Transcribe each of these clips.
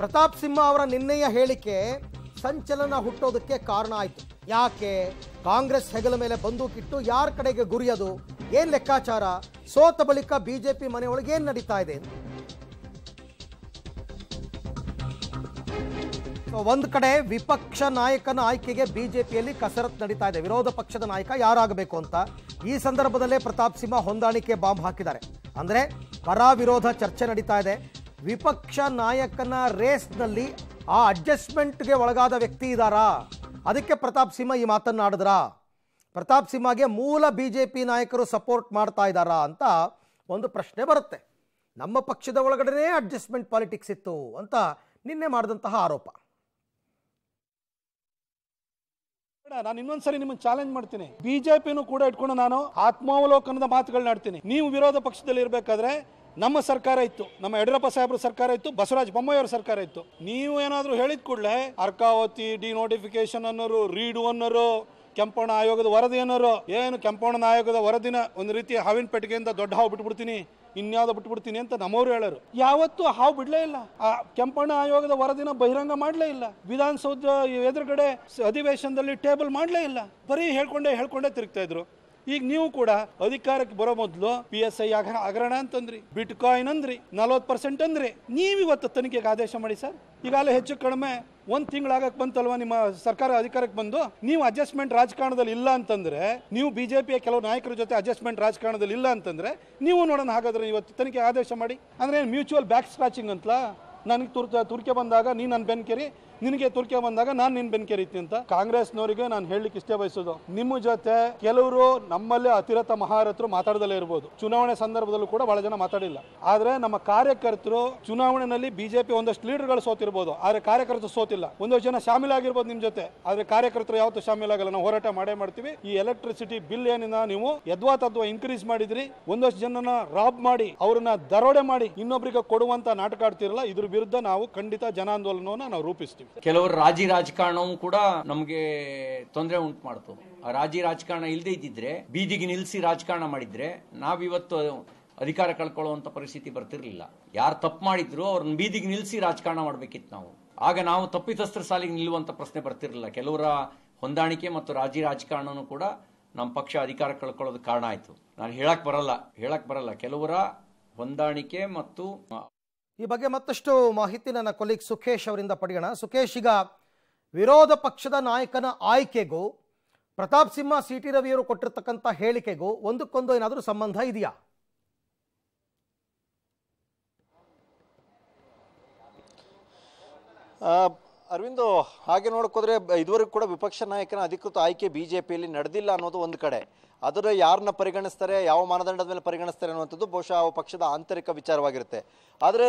ಪ್ರತಾಪ್ ಸಿಂಹ ಅವರ ನಿನ್ನೆಯ ಹೇಳಿಕೆ ಸಂಚಲನ ಹುಟ್ಟೋದಕ್ಕೆ ಕಾರಣ ಆಯಿತು ಯಾಕೆ ಕಾಂಗ್ರೆಸ್ ಹೆಗಲ ಮೇಲೆ ಬಂದೂಕಿಟ್ಟು ಯಾರ ಕಡೆಗೆ ಗುರಿಯದು ಏನು ಲೆಕ್ಕಾಚಾರ ಸೋತ ಬಳಿಕ ಬಿಜೆಪಿ ಮನೆಯೊಳಗೆ ಏನು ನಡೀತಾ ಇದೆ ಒಂದ್ ಕಡೆ ವಿಪಕ್ಷ ನಾಯಕನ ಆಯ್ಕೆಗೆ ಬಿಜೆಪಿಯಲ್ಲಿ ಕಸರತ್ತು ನಡೀತಾ ಇದೆ ವಿರೋಧ ಪಕ್ಷದ ನಾಯಕ ಯಾರಾಗಬೇಕು ಅಂತ ಈ ಸಂದರ್ಭದಲ್ಲೇ ಪ್ರತಾಪ್ ಸಿಂಹ ಹೊಂದಾಣಿಕೆ ಬಾಂಬ್ ಹಾಕಿದ್ದಾರೆ ಅಂದ್ರೆ ಪರ ವಿರೋಧ ಚರ್ಚೆ ನಡೀತಾ ಇದೆ ವಿಪಕ್ಷ ನಾಯಕನ ರೇಸ್ನಲ್ಲಿ ಆ ಅಡ್ಜಸ್ಟ್ಮೆಂಟ್ಗೆ ಒಳಗಾದ ವ್ಯಕ್ತಿ ಇದ್ದಾರಾ ಅದಕ್ಕೆ ಪ್ರತಾಪ್ ಸಿಂಹ ಈ ಮಾತನ್ನು ಆಡಿದ್ರ ಪ್ರತಾಪ್ ಸಿಂಹಗೆ ಮೂಲ ಬಿ ಜೆ ಪಿ ನಾಯಕರು ಸಪೋರ್ಟ್ ಮಾಡ್ತಾ ಇದ್ದಾರಾ ಅಂತ ಒಂದು ಪ್ರಶ್ನೆ ಬರುತ್ತೆ ನಮ್ಮ ಪಕ್ಷದ ಒಳಗಡೆ ಅಡ್ಜಸ್ಟ್ಮೆಂಟ್ ಪಾಲಿಟಿಕ್ಸ್ ಇತ್ತು ಅಂತ ನಿನ್ನೆ ಮಾಡಿದಂತಹ ಆರೋಪ ನಾನು ಇನ್ನೊಂದ್ಸರಿ ನಿಮ್ಮನ್ನು ಚಾಲೆಂಜ್ ಮಾಡ್ತೀನಿ ಬಿಜೆಪಿನೂ ಕೂಡ ಇಟ್ಕೊಂಡು ನಾನು ಆತ್ಮಾವಲೋಕನದ ಮಾತುಗಳನ್ನ ಆಡ್ತೀನಿ ನೀವು ವಿರೋಧ ಪಕ್ಷದಲ್ಲಿ ಇರಬೇಕಾದ್ರೆ ನಮ್ಮ ಸರ್ಕಾರ ಇತ್ತು ನಮ್ಮ ಯಡಿಯೂರಪ್ಪ ಸಾಹೇಬ್ರ ಸರ್ಕಾರ ಇತ್ತು ಬಸವರಾಜ ಬೊಮ್ಮಾಯಿ ಸರ್ಕಾರ ಇತ್ತು ನೀವು ಏನಾದರೂ ಹೇಳಿದ ಕೂಡಲೇ ಅರ್ಕಾವತಿ ಡಿ ನೋಟಿಫಿಕೇಶನ್ ಅನ್ನೋರು ರೀಡು ಅನ್ನೋರು ಕೆಂಪಣ್ಣ ಆಯೋಗದ ವರದಿ ಅನ್ನೋರು ಏನು ಕೆಂಪಣ್ಣ ಆಯೋಗದ ವರದಿನ ಒಂದು ರೀತಿ ಹಾವಿನ ಪೆಟ್ಟಿಗೆಯಿಂದ ದೊಡ್ಡ ಹಾವು ಬಿಟ್ಬಿಡ್ತೀನಿ ಇನ್ಯಾವುದೋ ಬಿಟ್ಬಿಡ್ತೀನಿ ಅಂತ ನಮ್ಮವರು ಹೇಳರು ಯಾವತ್ತು ಹಾವು ಬಿಡಲೇ ಇಲ್ಲ ಆ ಕೆಂಪಣ್ಣ ಆಯೋಗದ ವರದಿನ ಬಹಿರಂಗ ಮಾಡಲೇ ಇಲ್ಲ ವಿಧಾನಸೌಧ ಎದುರುಗಡೆ ಅಧಿವೇಶನದಲ್ಲಿ ಟೇಬಲ್ ಮಾಡಲೇ ಇಲ್ಲ ಬರೀ ಹೇಳ್ಕೊಂಡೆ ಹೇಳ್ಕೊಂಡೇ ತಿರುಗ್ತಾ ಇದ್ರು ಈಗ ನೀವು ಕೂಡ ಅಧಿಕಾರಕ್ಕೆ ಬರೋ ಮೊದಲು ಪಿ ಎಸ್ ಐ ಹಗರಣ ಅಂತಂದ್ರಿ ಬಿಟ್ ಕಾಯಿನ್ ಅಂದ್ರಿ ನಲ್ವತ್ತು ಪರ್ಸೆಂಟ್ ಅಂದ್ರಿ ನೀವು ಇವತ್ತು ತನಿಖೆಗೆ ಆದೇಶ ಮಾಡಿ ಸರ್ ಈಗಾಗಲೇ ಹೆಚ್ಚು ಕಡಿಮೆ ಒಂದು ತಿಂಗಳಾಗಕ್ಕೆ ಬಂತಲ್ವಾ ನಿಮ್ಮ ಸರ್ಕಾರ ಅಧಿಕಾರಕ್ಕೆ ಬಂದು ನೀವು ಅಡ್ಜಸ್ಟ್ಮೆಂಟ್ ರಾಜಕಾರಣದಲ್ಲಿ ಇಲ್ಲ ಅಂತಂದ್ರೆ ನೀವು ಬಿಜೆಪಿಯ ಕೆಲವು ನಾಯಕರ ಜೊತೆ ಅಡ್ಜಸ್ಟ್ಮೆಂಟ್ ರಾಜಕಾರಣದಲ್ಲಿ ಇಲ್ಲ ಅಂತಂದ್ರೆ ನೀವು ನೋಡೋಣ ಹಾಗಾದ್ರೆ ಇವತ್ತು ತನಿಖೆ ಆದೇಶ ಮಾಡಿ ಅಂದ್ರೆ ಮ್ಯೂಚುವಲ್ ಬ್ಯಾಕ್ ಸ್ಕ್ರಾಚಿಂಗ್ ಅಂತ ನನಗೆ ತುರ್ಕ ತುರ್ಕೆ ಬಂದಾಗ ನೀನು ನನ್ನ ಬೆನ್ಕೇರಿ ನಿನಗೆ ತುರ್ಕೆ ಬಂದಾಗ ನಾನು ನಿನ್ ರೀತಿ ಅಂತ ಕಾಂಗ್ರೆಸ್ನವರಿಗೆ ನಾನು ಹೇಳಲಿಕ್ಕೆ ಇಷ್ಟೇ ಬಯಸೋದು ನಿಮ್ಮ ಜೊತೆ ಕೆಲವರು ನಮ್ಮಲ್ಲೇ ಅತಿರಥ ಮಹಾರಥರು ಮಾತಾಡದಲ್ಲೇ ಇರ್ಬೋದು ಚುನಾವಣೆ ಸಂದರ್ಭದಲ್ಲೂ ಕೂಡ ಬಹಳ ಜನ ಮಾತಾಡಿಲ್ಲ ಆದ್ರೆ ನಮ್ಮ ಕಾರ್ಯಕರ್ತರು ಚುನಾವಣೆಯಲ್ಲಿ ಬಿಜೆಪಿ ಒಂದಷ್ಟು ಲೀಡರ್ಗಳು ಸೋತಿರ್ಬೋದು ಆದ್ರೆ ಕಾರ್ಯಕರ್ತರು ಸೋತಿಲ್ಲ ಒಂದಷ್ಟು ಜನ ಶಾಮೀಲಾಗಿರ್ಬೋದು ನಿಮ್ ಜೊತೆ ಆದ್ರೆ ಕಾರ್ಯಕರ್ತರು ಯಾವತ್ತೂ ಆಗಲ್ಲ ನಾವು ಹೋರಾಟ ಮಾಡೇ ಮಾಡ್ತೀವಿ ಈ ಎಲೆಕ್ಟ್ರಿಸಿಟಿ ಬಿಲ್ ಏನಿನ ನೀವು ಯದ್ವಾ ತದ್ವ ಇನ್ಕ್ರೀಸ್ ಮಾಡಿದ್ರಿ ಒಂದಷ್ಟು ಜನನ ರಾಬ್ ಮಾಡಿ ಅವ್ರನ್ನ ದರೋಡೆ ಮಾಡಿ ಇನ್ನೊಬ್ರಿಗೆ ಕೊಡುವಂತ ನಾಟಕ ಆಡ್ತಿರಲ್ಲ ಇದ್ರ ವಿರುದ್ಧ ನಾವು ಖಂಡಿತ ಜನಾಂದೋಲನವನ್ನು ನಾವು ರೂಪಿಸ್ತೀವಿ ಕೆಲವರು ರಾಜಿ ರಾಜಕಾರಣವೂ ಕೂಡ ನಮಗೆ ತೊಂದರೆ ಉಂಟು ಮಾಡ್ತು ರಾಜಿ ರಾಜಕಾರಣ ಇಲ್ಲದೆ ಇದ್ದಿದ್ರೆ ಬೀದಿಗೆ ನಿಲ್ಲಿಸಿ ರಾಜಕಾರಣ ಮಾಡಿದ್ರೆ ನಾವಿವತ್ತು ಅಧಿಕಾರ ಕಳ್ಕೊಳ್ಳುವಂತ ಪರಿಸ್ಥಿತಿ ಬರ್ತಿರ್ಲಿಲ್ಲ ಯಾರು ತಪ್ಪು ಮಾಡಿದ್ರು ಅವ್ರನ್ನ ಬೀದಿಗೆ ನಿಲ್ಲಿಸಿ ರಾಜಕಾರಣ ಮಾಡಬೇಕಿತ್ತು ನಾವು ಆಗ ನಾವು ತಪ್ಪಿತಸ್ತ್ರ ಸಾಲಿಗೆ ನಿಲ್ಲುವಂತ ಪ್ರಶ್ನೆ ಬರ್ತಿರಲಿಲ್ಲ ಕೆಲವರ ಹೊಂದಾಣಿಕೆ ಮತ್ತು ರಾಜಿ ರಾಜಕಾರಣನೂ ಕೂಡ ನಮ್ಮ ಪಕ್ಷ ಅಧಿಕಾರ ಕಳ್ಕೊಳ್ಳೋದಕ್ಕೆ ಕಾರಣ ಆಯಿತು ನಾನು ಹೇಳಕ್ ಬರಲ್ಲ ಹೇಳಕ್ ಬರಲ್ಲ ಕೆಲವರ ಹೊಂದಾಣಿಕೆ ಮತ್ತು ಈ ಬಗ್ಗೆ ಮತ್ತಷ್ಟು ಮಾಹಿತಿ ನನ್ನ ಕೊಲೀಗ್ ಸುಖೇಶ್ ಅವರಿಂದ ಪಡೆಯೋಣ ಸುಖೇಶ್ ಈಗ ವಿರೋಧ ಪಕ್ಷದ ನಾಯಕನ ಆಯ್ಕೆಗೂ ಪ್ರತಾಪ್ ಸಿಂಹ ಸಿ ಟಿ ರವಿಯವರು ಕೊಟ್ಟಿರ್ತಕ್ಕಂಥ ಹೇಳಿಕೆಗೂ ಒಂದಕ್ಕೊಂದು ಏನಾದರೂ ಸಂಬಂಧ ಇದೆಯಾ ಅರವಿಂದ್ ಹಾಗೆ ನೋಡಕ್ಕೋದ್ರೆ ಇದುವರೆಗೂ ಕೂಡ ವಿಪಕ್ಷ ನಾಯಕನ ಅಧಿಕೃತ ಆಯ್ಕೆ ಬಿಜೆಪಿಯಲ್ಲಿ ನಡೆದಿಲ್ಲ ಅನ್ನೋದು ಒಂದು ಕಡೆ ಆದರೆ ಯಾರನ್ನ ಪರಿಗಣಿಸ್ತಾರೆ ಯಾವ ಮಾನದಂಡದ ಮೇಲೆ ಪರಿಗಣಿಸ್ತಾರೆ ಅನ್ನುವಂಥದ್ದು ಬಹುಶಃ ಆ ಪಕ್ಷದ ಆಂತರಿಕ ವಿಚಾರವಾಗಿರುತ್ತೆ ಆದರೆ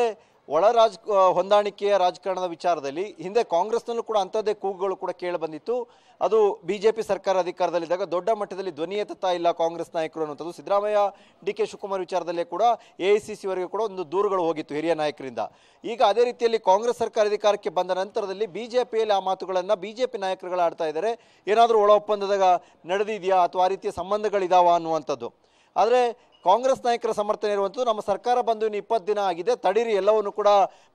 ಒಳ ರಾಜ ಹೊಂದಾಣಿಕೆಯ ರಾಜಕಾರಣದ ವಿಚಾರದಲ್ಲಿ ಹಿಂದೆ ಕಾಂಗ್ರೆಸ್ನಲ್ಲೂ ಕೂಡ ಅಂಥದ್ದೇ ಕೂಗುಗಳು ಕೂಡ ಕೇಳಿ ಬಂದಿತ್ತು ಅದು ಬಿ ಜೆ ಪಿ ಸರ್ಕಾರ ಅಧಿಕಾರದಲ್ಲಿದ್ದಾಗ ದೊಡ್ಡ ಮಟ್ಟದಲ್ಲಿ ಧ್ವನಿ ಎತ್ತುತ್ತಾ ಇಲ್ಲ ಕಾಂಗ್ರೆಸ್ ನಾಯಕರು ಅನ್ನುವಂಥದ್ದು ಸಿದ್ದರಾಮಯ್ಯ ಡಿ ಕೆ ಶಿವಕುಮಾರ್ ವಿಚಾರದಲ್ಲೇ ಕೂಡ ಎ ಐ ಸಿ ಸಿವರೆಗೆ ಕೂಡ ಒಂದು ದೂರುಗಳು ಹೋಗಿತ್ತು ಹಿರಿಯ ನಾಯಕರಿಂದ ಈಗ ಅದೇ ರೀತಿಯಲ್ಲಿ ಕಾಂಗ್ರೆಸ್ ಸರ್ಕಾರ ಅಧಿಕಾರಕ್ಕೆ ಬಂದ ನಂತರದಲ್ಲಿ ಬಿ ಜೆ ಪಿಯಲ್ಲಿ ಆ ಮಾತುಗಳನ್ನು ಬಿ ಜೆ ಪಿ ನಾಯಕರುಗಳು ಆಡ್ತಾ ಇದ್ದಾರೆ ಏನಾದರೂ ಒಳ ಒಪ್ಪಂದದಾಗ ನಡೆದಿದೆಯಾ ಅಥವಾ ಆ ರೀತಿಯ ಸಂಬಂಧಗಳಿದಾವ ಅನ್ನುವಂಥದ್ದು ಆದರೆ ಕಾಂಗ್ರೆಸ್ ನಾಯಕರ ಸಮರ್ಥನೆ ಇರುವಂಥದ್ದು ನಮ್ಮ ಸರ್ಕಾರ ಬಂದು ಇನ್ನು ಇಪ್ಪತ್ತು ದಿನ ಆಗಿದೆ ತಡೀರಿ ಎಲ್ಲವನ್ನು ಕೂಡ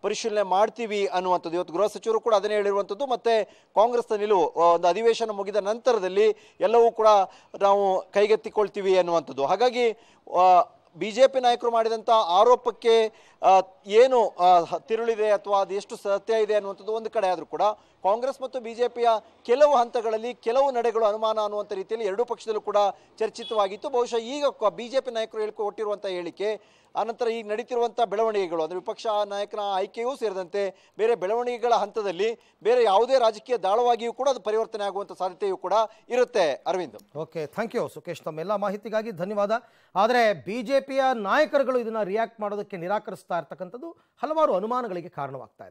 ಪರಿಶೀಲನೆ ಮಾಡ್ತೀವಿ ಅನ್ನುವಂಥದ್ದು ಇವತ್ತು ಗೃಹ ಸಚಿವರು ಕೂಡ ಅದನ್ನೇ ಹೇಳಿರುವಂಥದ್ದು ಮತ್ತು ಕಾಂಗ್ರೆಸ್ನ ನಿಲುವು ಒಂದು ಅಧಿವೇಶನ ಮುಗಿದ ನಂತರದಲ್ಲಿ ಎಲ್ಲವೂ ಕೂಡ ನಾವು ಕೈಗೆತ್ತಿಕೊಳ್ತೀವಿ ಅನ್ನುವಂಥದ್ದು ಹಾಗಾಗಿ ಬಿ ಜೆ ಪಿ ನಾಯಕರು ಮಾಡಿದಂಥ ಆರೋಪಕ್ಕೆ ಏನು ತಿರುಳಿದೆ ಅಥವಾ ಅದು ಎಷ್ಟು ಸತ್ಯ ಇದೆ ಅನ್ನುವಂಥದ್ದು ಒಂದು ಕಡೆ ಆದರೂ ಕೂಡ ಕಾಂಗ್ರೆಸ್ ಮತ್ತು ಬಿಜೆಪಿಯ ಕೆಲವು ಹಂತಗಳಲ್ಲಿ ಕೆಲವು ನಡೆಗಳು ಅನುಮಾನ ಅನ್ನುವಂಥ ರೀತಿಯಲ್ಲಿ ಎರಡೂ ಪಕ್ಷದಲ್ಲೂ ಕೂಡ ಚರ್ಚಿತವಾಗಿತ್ತು ಬಹುಶಃ ಈಗ ಬಿಜೆಪಿ ನಾಯಕರು ಹೇಳಿಕೊಟ್ಟಿರುವಂಥ ಹೇಳಿಕೆ ಆನಂತರ ಈಗ ನಡೀತಿರುವಂಥ ಬೆಳವಣಿಗೆಗಳು ಅಂದರೆ ವಿಪಕ್ಷ ನಾಯಕನ ಆಯ್ಕೆಯೂ ಸೇರಿದಂತೆ ಬೇರೆ ಬೆಳವಣಿಗೆಗಳ ಹಂತದಲ್ಲಿ ಬೇರೆ ಯಾವುದೇ ರಾಜಕೀಯ ದಾಳವಾಗಿಯೂ ಕೂಡ ಅದು ಪರಿವರ್ತನೆ ಆಗುವಂಥ ಸಾಧ್ಯತೆಯೂ ಕೂಡ ಇರುತ್ತೆ Arvind okay thank you Sukhesh ಎಲ್ಲ ಮಾಹಿತಿಗಾಗಿ ಧನ್ಯವಾದ ಆದರೆ ಬಿ ನಾಯಕರುಗಳು ಇದನ್ನು ರಿಯಾಕ್ಟ್ ಮಾಡೋದಕ್ಕೆ ನಿರಾಕರಿಸ್ತಾ ಇರ್ತಕ್ಕಂಥದ್ದು ಹಲವಾರು ಅನುಮಾನಗಳಿಗೆ ಕಾರಣವಾಗ್ತಾ